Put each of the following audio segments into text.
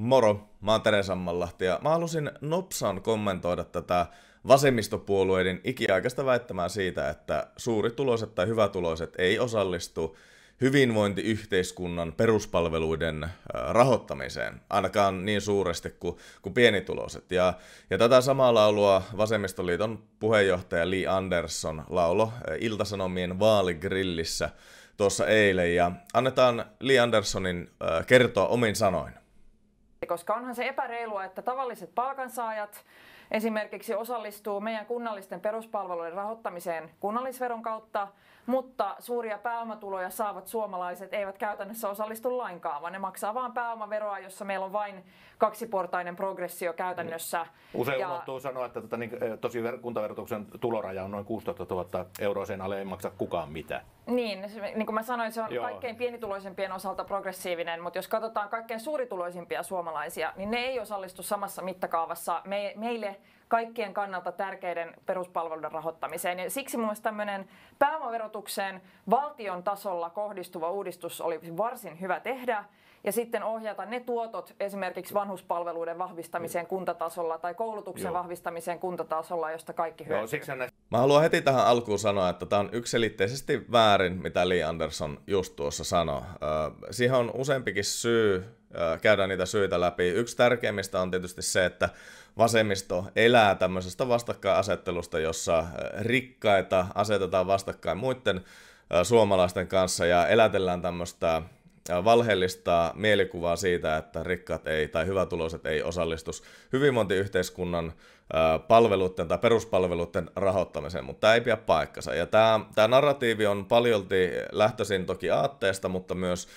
Moro, mä oon Tere Sammanlahti ja mä halusin nopsaan kommentoida tätä vasemmistopuolueiden ikiaikaista väittämää siitä, että suurituloiset tai hyvätuloiset ei osallistu hyvinvointiyhteiskunnan peruspalveluiden rahoittamiseen, ainakaan niin suuresti kuin, kuin pienituloiset. Ja, ja tätä samaa laulua Vasemmistoliiton puheenjohtaja Lee Anderson laulo Iltasanomien vaaligrillissä tuossa eilen, ja annetaan Lee Andersonin kertoa omin sanoin koska onhan se epäreilua, että tavalliset palkansaajat esimerkiksi osallistuu meidän kunnallisten peruspalveluiden rahoittamiseen kunnallisveron kautta, mutta suuria pääomatuloja saavat suomalaiset eivät käytännössä osallistu lainkaan, vaan ne maksaa vain pääomaveroa, jossa meillä on vain kaksiportainen progressio käytännössä. Mm. Usein ja... unohtuu sanoa, että tota, niin, eh, tosi kuntaverotuksen tuloraja on noin 16 000 euroa, sen alle ei maksa kukaan mitään. Niin, niin kuin mä sanoin, se on Joo. kaikkein pienituloisimpien osalta progressiivinen, mutta jos katsotaan kaikkein suurituloisimpia suomalaisia, niin ne ei osallistu samassa mittakaavassa me, meille kaikkien kannalta tärkeiden peruspalveluiden rahoittamiseen. Ja siksi mielestäni tämmöinen pääomaverotukseen valtion tasolla kohdistuva uudistus oli varsin hyvä tehdä ja sitten ohjata ne tuotot esimerkiksi vanhuspalveluiden vahvistamiseen kuntatasolla tai koulutuksen Joo. vahvistamiseen kuntatasolla, josta kaikki hyötyy. Joo, siksi näin. Mä haluan heti tähän alkuun sanoa, että tämä on yksilitteisesti väärin, mitä Lee Anderson just tuossa sanoi. siihen on useampikin syy käydään niitä syitä läpi. Yksi tärkeimmistä on tietysti se, että vasemmisto elää tämmöisestä vastakkainasettelusta, jossa rikkaita asetetaan vastakkain muiden suomalaisten kanssa ja elätellään tämmöistä valheellista mielikuvaa siitä, että rikkaat ei tai hyvätuloiset ei osallistu hyvinvointiyhteiskunnan palveluiden tai peruspalveluiden rahoittamiseen, mutta tämä ei pidä paikkansa. Ja tämä, tämä narratiivi on paljolti lähtöisin toki aatteesta, mutta myös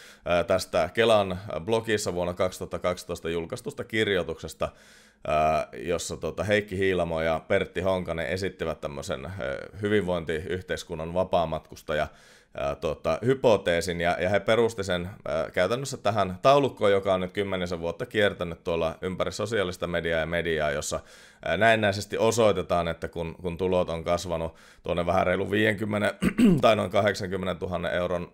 tästä Kelan blogissa vuonna 2012 julkaistusta kirjoituksesta, jossa tota Heikki Hiilamo ja Pertti Honkanen esittivät tämmöisen hyvinvointiyhteiskunnan vapaamatkustaja tota, hypoteesin, ja, ja he perusti sen käytännössä tähän taulukkoon, joka on nyt kymmenisen vuotta kiertänyt tuolla ympäri sosiaalista mediaa ja mediaa, jossa näennäisesti osoitetaan, että kun, kun tulot on kasvanut tuonne vähän reilu 50 tai noin 80 000 euron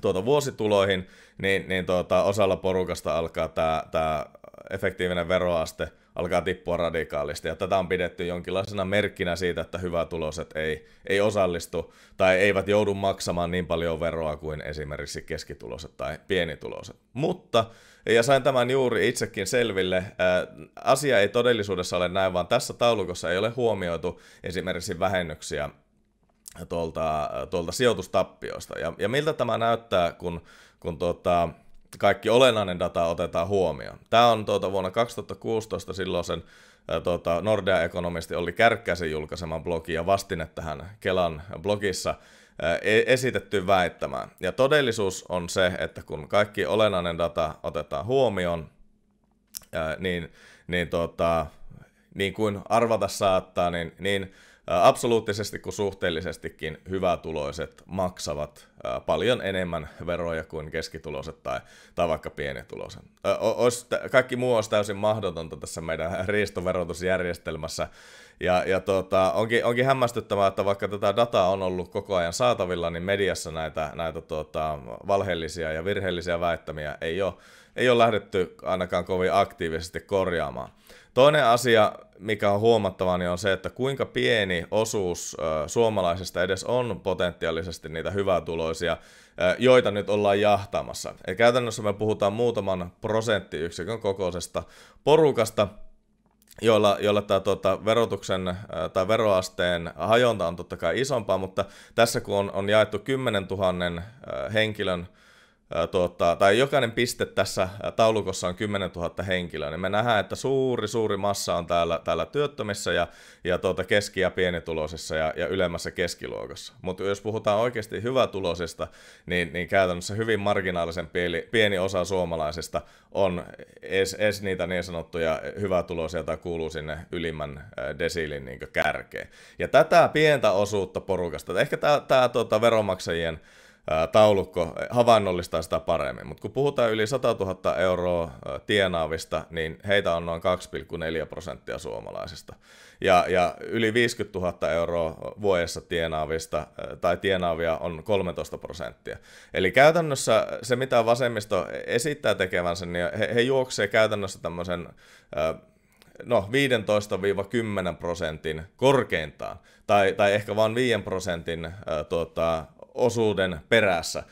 tuota vuosituloihin, niin, niin tuota, osalla porukasta alkaa tämä efektiivinen veroaste alkaa tippua radikaalisti. Ja tätä on pidetty jonkinlaisena merkkinä siitä, että hyvätuloiset ei, ei osallistu tai eivät joudu maksamaan niin paljon veroa kuin esimerkiksi keskituloset tai pienituloset. Mutta, ja sain tämän juuri itsekin selville, ää, asia ei todellisuudessa ole näin, vaan tässä taulukossa ei ole huomioitu esimerkiksi vähennyksiä tuolta, tuolta sijoitustappioista. Ja, ja miltä tämä näyttää, kun, kun tuota, kaikki olennainen data otetaan huomioon. Tämä on tuota, vuonna 2016 silloisen tuota, Nordea-ekonomisti oli Kärkkäisen julkaiseman blogi ja vastine tähän Kelan blogissa e-, esitetty väittämään. Ja todellisuus on se, että kun kaikki olennainen data otetaan huomioon, niin, niin, tuota, niin kuin arvata saattaa, niin, niin absoluuttisesti kuin suhteellisestikin hyvätuloiset maksavat paljon enemmän veroja kuin keskituloiset tai, tai vaikka pienituloiset. kaikki muu olisi täysin mahdotonta tässä meidän riistoverotusjärjestelmässä. Ja, ja tota, onkin, onkin hämmästyttävää, että vaikka tätä dataa on ollut koko ajan saatavilla, niin mediassa näitä, näitä tota, valheellisia ja virheellisiä väittämiä ei ole ei ole lähdetty ainakaan kovin aktiivisesti korjaamaan. Toinen asia, mikä on huomattava, niin on se, että kuinka pieni osuus suomalaisista edes on potentiaalisesti niitä hyvätuloisia, joita nyt ollaan jahtamassa. Eli käytännössä me puhutaan muutaman prosenttiyksikön kokoisesta porukasta, joilla, joilla tämä tuota, verotuksen tai veroasteen hajonta on totta kai isompaa, mutta tässä kun on, on jaettu 10 000 henkilön tuota, tai jokainen piste tässä taulukossa on 10 000 henkilöä, niin me nähdään, että suuri, suuri massa on täällä, täällä työttömissä ja, ja tuota keski- ja pienituloisessa ja, ja ylemmässä keskiluokassa. Mutta jos puhutaan oikeasti hyvätuloisista, niin, niin käytännössä hyvin marginaalisen pieni, pieni osa suomalaisista on edes, edes niitä niin sanottuja hyvätuloisia tai kuuluu sinne ylimmän desilin niin kärkeen. Ja tätä pientä osuutta porukasta, ehkä tämä tuota, veronmaksajien taulukko havainnollistaa sitä paremmin. Mutta kun puhutaan yli 100 000 euroa tienaavista, niin heitä on noin 2,4 prosenttia suomalaisista. Ja, ja yli 50 000 euroa vuodessa tienaavista tai tienaavia on 13 prosenttia. Eli käytännössä se, mitä vasemmisto esittää tekevänsä, niin he, he juoksee käytännössä tämmöisen no, 15-10 prosentin korkeintaan, tai, tai ehkä vain 5 prosentin äh, tuota, osuuden perässä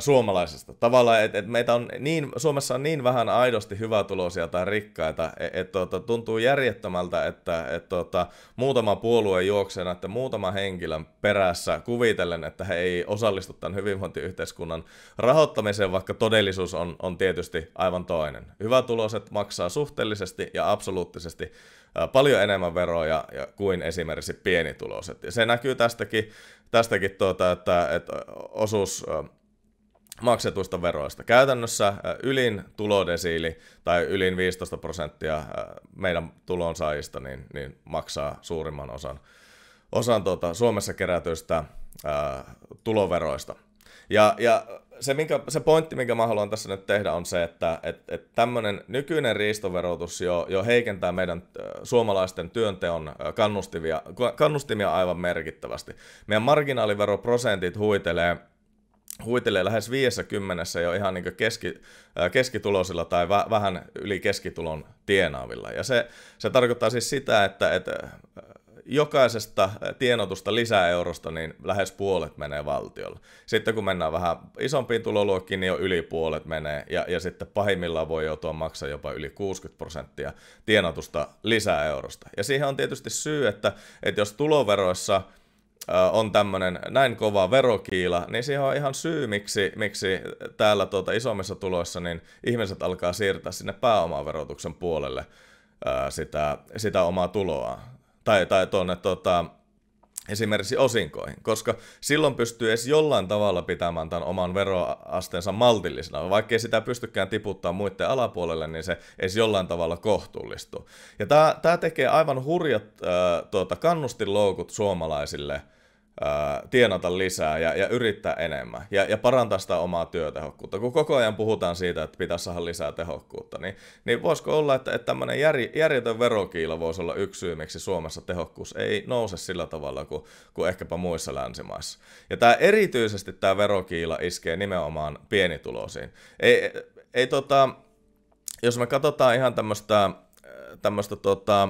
suomalaisista. Tavallaan, että et meitä on niin, Suomessa on niin vähän aidosti hyvätuloisia tai rikkaita, että et, tota, tuntuu järjettömältä, että et, tota, muutama puolue juoksee että muutama henkilön perässä kuvitellen, että he ei osallistu tämän hyvinvointiyhteiskunnan rahoittamiseen, vaikka todellisuus on, on tietysti aivan toinen. Hyvätuloiset maksaa suhteellisesti ja absoluuttisesti paljon enemmän veroja kuin esimerkiksi pienituloiset. Ja se näkyy tästäkin, tästäkin tuota, että, että osuus maksetuista veroista. Käytännössä ylin tulodesiili tai ylin 15 prosenttia meidän tulonsaajista niin, niin maksaa suurimman osan, osan tuota Suomessa kerätyistä ää, tuloveroista. Ja, ja se, minkä, se pointti, minkä mä haluan tässä nyt tehdä, on se, että et, et tämmöinen nykyinen riistoverotus jo, jo heikentää meidän suomalaisten työnteon kannustimia, kannustimia aivan merkittävästi. Meidän marginaaliveroprosentit huitelee huitelee lähes 50 jo ihan niin keski, keskituloisilla tai vä, vähän yli keskitulon tienaavilla. Ja se, se tarkoittaa siis sitä, että, että jokaisesta äh, tienotusta lisäeurosta niin lähes puolet menee valtiolle. Sitten kun mennään vähän isompiin tuloluokkiin, niin jo yli puolet menee, ja, ja sitten pahimmillaan voi joutua maksaa jopa yli 60 prosenttia tienotusta lisäeurosta. Ja siihen on tietysti syy, että, että jos tuloveroissa äh, on tämmöinen näin kova verokiila, niin siihen on ihan syy, miksi, miksi täällä tuota isommissa tuloissa niin ihmiset alkaa siirtää sinne pääomaverotuksen puolelle äh, sitä, sitä omaa tuloa tai, tai tuonne tota, esimerkiksi osinkoihin, koska silloin pystyy edes jollain tavalla pitämään tämän oman veroasteensa maltillisena. Vaikkei sitä pystykään tiputtaa muiden alapuolelle, niin se edes jollain tavalla kohtuullistuu. Ja tämä tekee aivan hurjat äh, tuota, kannustinloukut suomalaisille – tienata lisää ja, ja yrittää enemmän ja, ja parantaa sitä omaa työtehokkuutta. Kun koko ajan puhutaan siitä, että pitäisi saada lisää tehokkuutta, niin, niin voisiko olla, että, että tämmöinen jär, järjetön verokiila voisi olla yksi syy, miksi Suomessa tehokkuus ei nouse sillä tavalla kuin, kuin ehkäpä muissa länsimaissa. Ja tämä erityisesti tämä verokiila iskee nimenomaan pienituloisiin. Ei, ei tota, jos me katsotaan ihan tämmöistä, tämmöistä tota,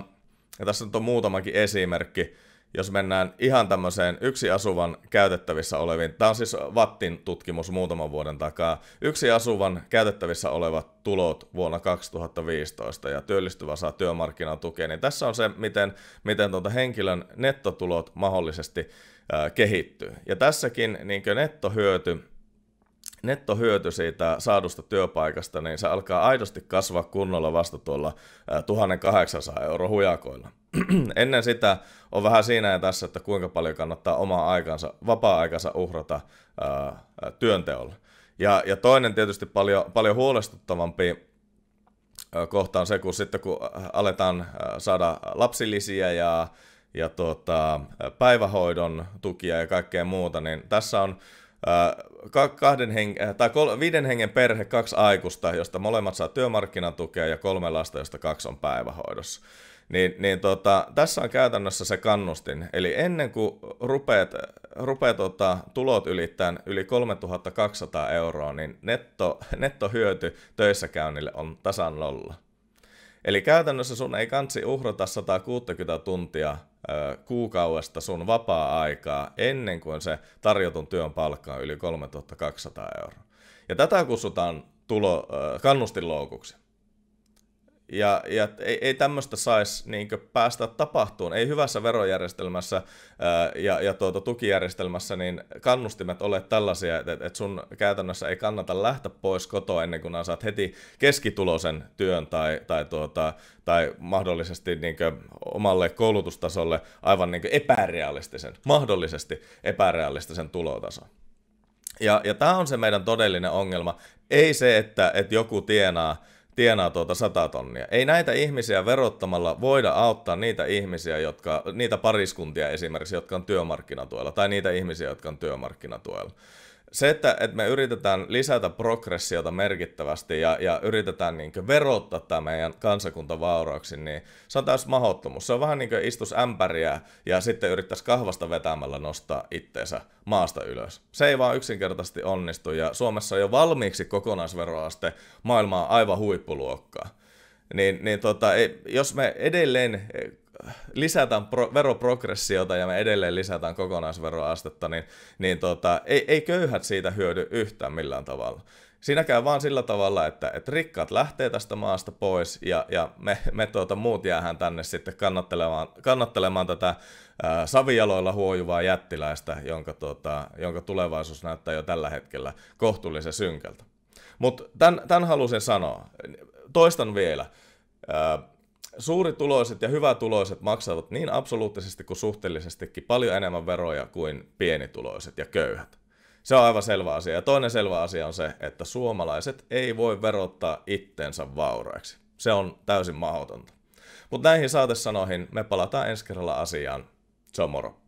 ja tässä nyt on muutamakin esimerkki, jos mennään ihan tämmöiseen yksi asuvan käytettävissä oleviin, tämä on siis Vattin tutkimus muutaman vuoden takaa, yksi asuvan käytettävissä olevat tulot vuonna 2015 ja työllistyvä saa työmarkkinatukea, niin tässä on se, miten, miten tuota henkilön nettotulot mahdollisesti äh, kehittyy. Ja tässäkin niin nettohyöty nettohyöty siitä saadusta työpaikasta, niin se alkaa aidosti kasvaa kunnolla vasta tuolla 1800 euro hujakoilla. Ennen sitä on vähän siinä ja tässä, että kuinka paljon kannattaa omaa aikansa, vapaa-aikansa uhrata ää, työnteolle. Ja, ja toinen tietysti paljon, paljon huolestuttavampi kohta on se, kun sitten kun aletaan saada lapsilisiä ja, ja tuota, päivähoidon tukia ja kaikkea muuta, niin tässä on Äh, kahden hengen, äh, tai kol- viiden hengen perhe, kaksi aikuista, josta molemmat saa työmarkkinatukea ja kolme lasta, josta kaksi on päivähoidossa. Niin, niin tota, tässä on käytännössä se kannustin. Eli ennen kuin rupeat, rupeat tota, tulot ylittämään yli 3200 euroa, niin netto, nettohyöty töissä käynnille on tasan nolla. Eli käytännössä sun ei kansi uhrata 160 tuntia kuukaudesta sun vapaa-aikaa ennen kuin se tarjotun työn palkka on yli 3200 euroa. Ja tätä kutsutaan tulo, kannustinloukuksi. Ja, ja ei, ei tämmöistä saisi niin päästä tapahtuun. Ei hyvässä verojärjestelmässä ää, äh, ja, ja tuota, tukijärjestelmässä niin kannustimet ole tällaisia, että et sun käytännössä ei kannata lähteä pois kotoa ennen kuin saat heti keskituloisen työn tai, tai, tuota, tai mahdollisesti niin omalle koulutustasolle aivan niin epärealistisen, mahdollisesti epärealistisen tulotason. Ja, ja tämä on se meidän todellinen ongelma. Ei se, että, että joku tienaa tienaa tuota 100 tonnia. Ei näitä ihmisiä verottamalla voida auttaa niitä ihmisiä, jotka, niitä pariskuntia esimerkiksi, jotka on työmarkkinatuella, tai niitä ihmisiä, jotka on työmarkkinatuella se, että, että me yritetään lisätä progressiota merkittävästi ja, ja yritetään niin verottaa tämä meidän kansakunta vaurauksi, niin se on täysin mahottomuus. Se on vähän niin kuin istus ämpäriä ja sitten yrittäisi kahvasta vetämällä nostaa itteensä maasta ylös. Se ei vaan yksinkertaisesti onnistu ja Suomessa on jo valmiiksi kokonaisveroaste maailmaa aivan huippuluokkaa niin, niin tota, jos me edelleen eh, lisätään pro, veroprogressiota ja me edelleen lisätään kokonaisveroastetta, niin, niin tota, ei, ei köyhät siitä hyödy yhtään millään tavalla. Siinä käy vaan sillä tavalla, että, että rikkaat lähtee tästä maasta pois ja, ja me, me tuota, muut jäähän tänne sitten kannattelemaan, kannattelemaan tätä ää, savijaloilla huojuvaa jättiläistä, jonka, tuota, jonka tulevaisuus näyttää jo tällä hetkellä kohtuullisen synkältä. Mutta tämän, tämän halusin sanoa toistan vielä. Suurituloiset ja hyvätuloiset maksavat niin absoluuttisesti kuin suhteellisestikin paljon enemmän veroja kuin pienituloiset ja köyhät. Se on aivan selvä asia. Ja toinen selvä asia on se, että suomalaiset ei voi verottaa itteensä vauraiksi. Se on täysin mahdotonta. Mutta näihin saatesanoihin me palataan ensi kerralla asiaan. Se on moro.